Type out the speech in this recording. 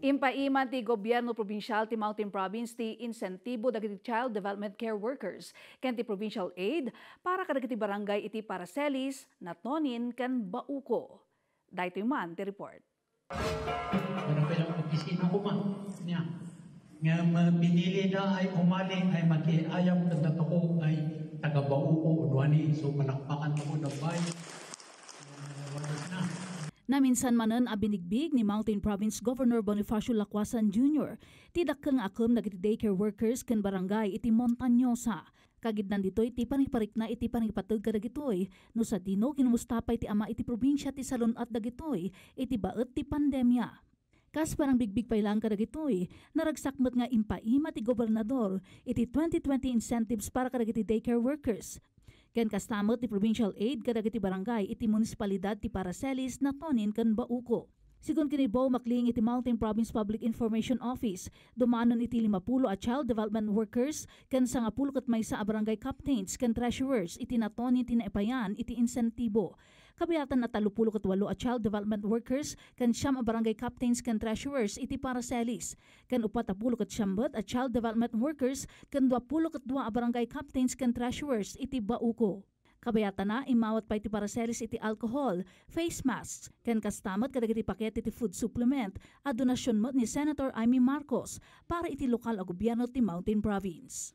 Impaiman ti gobyerno probinsyal ti Mountain Province ti insentibo dagiti child development care workers ken ti provincial aid para kadagiti barangay iti Paracelis, Natonin ken Bauko. Daytoy man ti report. Ano pa lang opisina ko man niya. Nga mapinili na ay umali ay makiayam na ako ay taga-Bauko. Duwani, so palakpakan ako na bayan. Naminsan manan abinigbig ni Mountain Province Governor Bonifacio Lacwasan Jr. Tidak kang akum dagiti daycare workers ken barangay iti Montañosa. Kagidnan ditoy ti paniparik na iti panipatag kadagitoy no sa dino kinumustapay ti ama iti probinsya ti salon at dagitoy iti baet ti pandemya. Kas parang bigbig pa ilang kadagitoy, naragsakmat nga impaima ti gobernador iti 2020 incentives para kadagiti daycare workers Ken kastamot ni Provincial Aid kadagiti barangay iti municipalidad ti Paracelis na tonin kan bauko. Sigun kini Bo Makling iti Mountain Province Public Information Office, dumanon iti 50 a child development workers ken sa ngapulo kat may sa barangay captains ken treasurers iti naton iti naipayan iti insentibo. Kabayatan na talupulo walo a child development workers ken siyam a barangay captains ken treasurers iti paraselis. Kan upatapulo kat siyambot a child development workers ken 20 kat 2 a barangay captains ken treasurers iti bauko. Kabayata na imawat pa iti paraselis iti alcohol, face masks, ken kastamat kadag iti paket iti food supplement a donasyon mo ni Senator Amy Marcos para iti lokal a gobyerno ti Mountain Province.